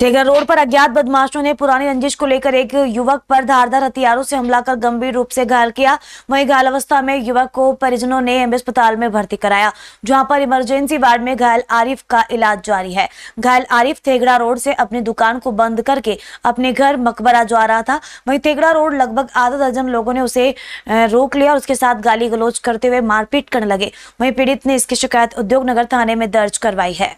ठेगर road पर अज्ञात बदमाशों ने पुरानी रंजिश को लेकर एक युवक पर धारदार हथियारों से हमला कर गंभीर रूप से घायल किया वहीं घायल अवस्था में युवक को परिजनों ने एम अस्पताल में भर्ती कराया जहां पर इमरजेंसी वार्ड में घायल आरिफ का इलाज जारी है घायल आरिफ थेगड़ा रोड से अपनी दुकान को बंद करके अपने घर मकबरा जा रहा था वही थेगड़ा रोड लगभग आधा दर्जन लोगों ने उसे रोक लिया और उसके साथ गाली गलोच करते हुए मारपीट करने लगे वही पीड़ित ने इसकी शिकायत उद्योग नगर थाने में दर्ज करवाई है